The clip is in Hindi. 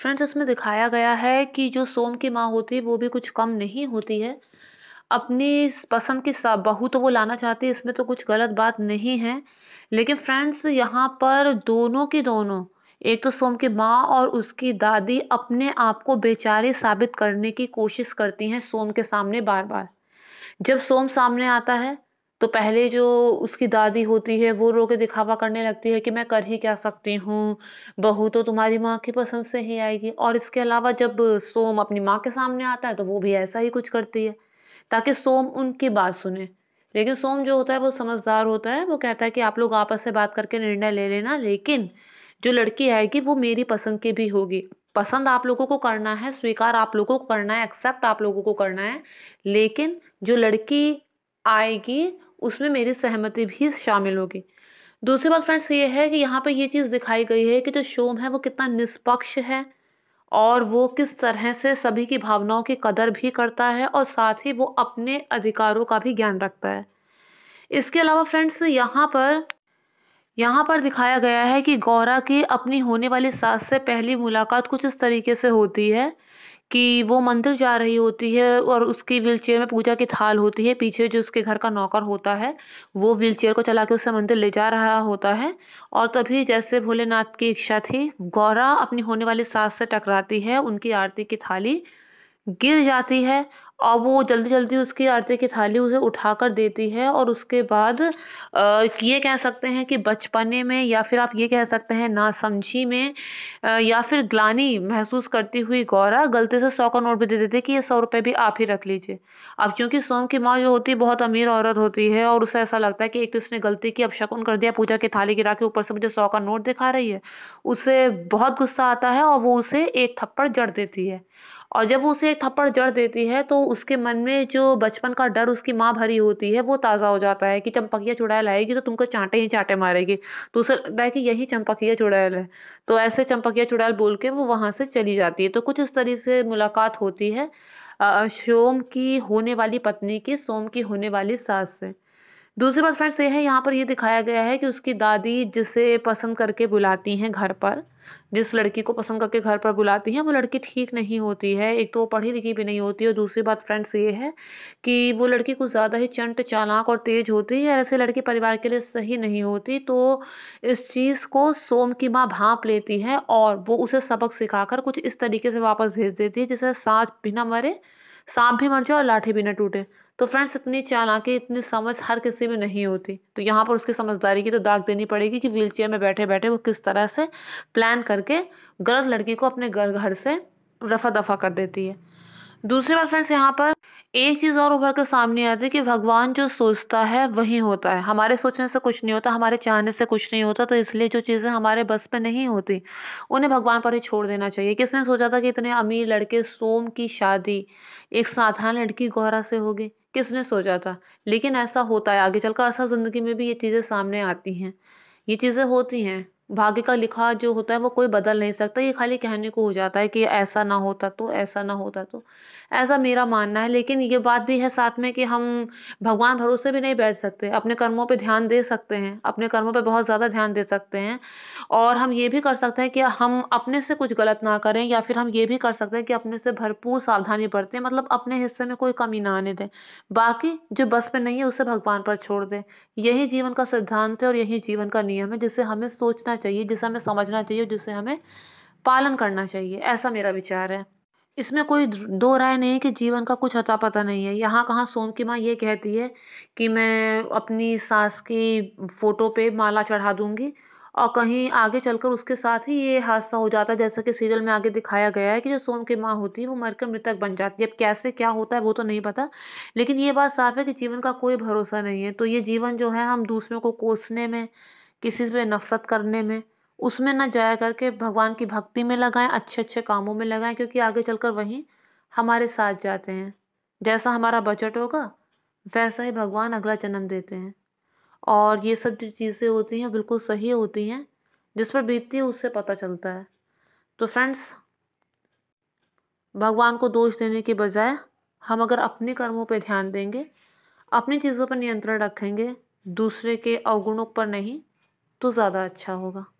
फ्रेंड्स इसमें दिखाया गया है कि जो सोम की माँ होती है वो भी कुछ कम नहीं होती है अपनी पसंद की बहू तो वो लाना चाहती है इसमें तो कुछ गलत बात नहीं है लेकिन फ्रेंड्स यहाँ पर दोनों की दोनों एक तो सोम की माँ और उसकी दादी अपने आप को बेचारी साबित करने की कोशिश करती हैं सोम के सामने बार बार जब सोम सामने आता है तो पहले जो उसकी दादी होती है वो रो के दिखावा करने लगती है कि मैं कर ही क्या सकती हूँ बहू तो तुम्हारी माँ की पसंद से ही आएगी और इसके अलावा जब सोम अपनी माँ के सामने आता है तो वो भी ऐसा ही कुछ करती है ताकि सोम उनकी बात सुने लेकिन सोम जो होता है वो समझदार होता है वो कहता है कि आप लोग आपस से बात करके निर्णय ले लेना लेकिन जो लड़की आएगी वो मेरी पसंद की भी होगी पसंद आप लोगों को करना है स्वीकार आप लोगों को करना है एक्सेप्ट आप लोगों को करना है लेकिन जो लड़की आएगी उसमें मेरी सहमति भी शामिल होगी दूसरी बात फ्रेंड्स ये है कि यहाँ पर ये चीज़ दिखाई गई है कि जो शोम है वो कितना निष्पक्ष है और वो किस तरह से सभी की भावनाओं की कदर भी करता है और साथ ही वो अपने अधिकारों का भी ज्ञान रखता है इसके अलावा फ्रेंड्स यहाँ पर यहाँ पर दिखाया गया है कि गौरा की अपनी होने वाली सास से पहली मुलाकात कुछ इस तरीके से होती है कि वो मंदिर जा रही होती है और उसकी व्हीलचेयर में पूजा की थाल होती है पीछे जो उसके घर का नौकर होता है वो व्हीलचेयर को चला के उसे मंदिर ले जा रहा होता है और तभी जैसे भोलेनाथ की इच्छा थी गौरा अपनी होने वाली सास से टकराती है उनकी आरती की थाली गिर जाती है और वो जल्दी जल्दी उसकी आरती की थाली उसे उठा कर देती है और उसके बाद ये कह सकते हैं कि बचपने में या फिर आप ये कह सकते हैं नासमझी में या फिर ग्लानी महसूस करती हुई गौरा गलती से सौ का नोट भी दे देती है कि ये सौ रुपये भी आप ही रख लीजिए अब चूँकि सोम की माँ जो होती है बहुत अमीर औरत होती है और उसे ऐसा लगता है कि एक तो उसने गलती की अब शकुन कर दिया पूजा की थाली गिरा के ऊपर से मुझे सौ का नोट दिखा रही है उसे बहुत गुस्सा आता है और वो उसे एक थप्पड़ जड़ देती है और जब वो उसे एक थप्पड़ जड़ देती है तो उसके मन में जो बचपन का डर उसकी माँ भरी होती है वो ताज़ा हो जाता है कि चंपकिया चुड़ैल आएगी तो तुमको चांटे ही चांटे मारेगी तो उसे लगता है कि यही चंपकिया चुड़ैल है तो ऐसे चंपकिया चुड़ैल बोल के वो वहाँ से चली जाती है तो कुछ इस तरीके से मुलाकात होती है शोम की होने वाली पत्नी की सोम की होने वाली सास से दूसरी बात फ्रेंड्स ये है यहाँ पर ये दिखाया गया है कि उसकी दादी जिसे पसंद करके बुलाती हैं घर पर जिस लड़की को पसंद करके घर पर बुलाती हैं वो लड़की ठीक नहीं होती है एक तो वो पढ़ी लिखी भी नहीं होती और दूसरी बात फ्रेंड्स ये है कि वो लड़की कुछ ज़्यादा ही चंट चालाक और तेज़ होती है ऐसे लड़की परिवार के लिए सही नहीं होती तो इस चीज़ को सोम की माँ भाप लेती है और वो उसे सबक सिखा कुछ इस तरीके से वापस भेज देती है जिसे साँस भी ना मरे सांप भी मर जाए और लाठी भी ना टूटे तो फ्रेंड्स इतनी चालाकी इतनी समझ हर किसी में नहीं होती तो यहाँ पर उसकी समझदारी की तो दाग देनी पड़ेगी कि व्हील में बैठे बैठे वो किस तरह से प्लान करके गलत लड़की को अपने घर घर से रफा दफा कर देती है दूसरी बात फ्रेंड्स यहाँ पर एक चीज़ और उभर कर सामने आती है कि भगवान जो सोचता है वही होता है हमारे सोचने से कुछ नहीं होता हमारे चाहने से कुछ नहीं होता तो इसलिए जो चीज़ें हमारे बस में नहीं होती उन्हें भगवान पर ही छोड़ देना चाहिए किसने सोचा था कि इतने अमीर लड़के सोम की शादी एक साधारण लड़की गौरा से होगी किसने सोचा था लेकिन ऐसा होता है आगे चलकर ऐसा ज़िंदगी में भी ये चीज़ें सामने आती हैं ये चीज़ें होती हैं भाग्य का लिखा जो होता है वो कोई बदल नहीं सकता ये खाली कहने को हो जाता है कि ऐसा ना होता तो ऐसा ना होता तो ऐसा मेरा मानना है लेकिन ये बात भी है साथ में कि हम भगवान भरोसे भी नहीं बैठ सकते अपने कर्मों पे ध्यान दे सकते हैं अपने कर्मों पे बहुत ज़्यादा ध्यान दे सकते हैं और हम ये भी कर सकते हैं कि हम अपने से कुछ गलत ना करें या फिर हम ये भी कर सकते हैं कि अपने से भरपूर सावधानी बरतें मतलब अपने हिस्से में कोई कमी ना आने दें बाकी जो बस पर नहीं है उसे भगवान पर छोड़ दें यही जीवन का सिद्धांत है और यही जीवन का नियम है जिसे हमें सोचना चाहिए जिसे हमें समझना चाहिए जिसे हमें पालन करना चाहिए ऐसा मेरा विचार है इसमें कोई दो राय नहीं है कि जीवन का कुछ अता पता नहीं है यहाँ कहाँ सोम की माँ ये कहती है कि मैं अपनी सास की फ़ोटो पे माला चढ़ा दूँगी और कहीं आगे चलकर उसके साथ ही ये हादसा हो जाता है जैसा कि सीरियल में आगे दिखाया गया है कि जो सोम की माँ होती है वो मरकर मृतक बन जाती है अब कैसे क्या होता है वो तो नहीं पता लेकिन ये बात साफ है कि जीवन का कोई भरोसा नहीं है तो ये जीवन जो है हम दूसरों को कोसने में किसी से नफ़रत करने में उसमें ना जाया करके भगवान की भक्ति में लगाएं अच्छे अच्छे कामों में लगाएं क्योंकि आगे चलकर वही हमारे साथ जाते हैं जैसा हमारा बजट होगा वैसा ही भगवान अगला जन्म देते हैं और ये सब जो चीज़ें होती हैं बिल्कुल सही होती हैं जिस पर बीतती है उससे पता चलता है तो फ्रेंड्स भगवान को दोष देने के बजाय हम अगर अपने कर्मों पर ध्यान देंगे अपनी चीज़ों पर नियंत्रण रखेंगे दूसरे के अवगुणों पर नहीं तो ज़्यादा अच्छा होगा